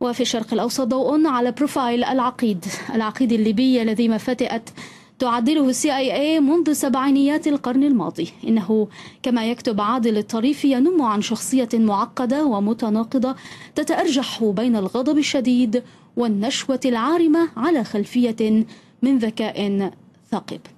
وفي الشرق الأوسط ضوء على بروفايل العقيد العقيد الليبي الذي فتئت تعدله السي اي اي منذ سبعينيات القرن الماضي انه كما يكتب عادل الطريف ينم عن شخصيه معقده ومتناقضه تتارجح بين الغضب الشديد والنشوه العارمه على خلفيه من ذكاء ثاقب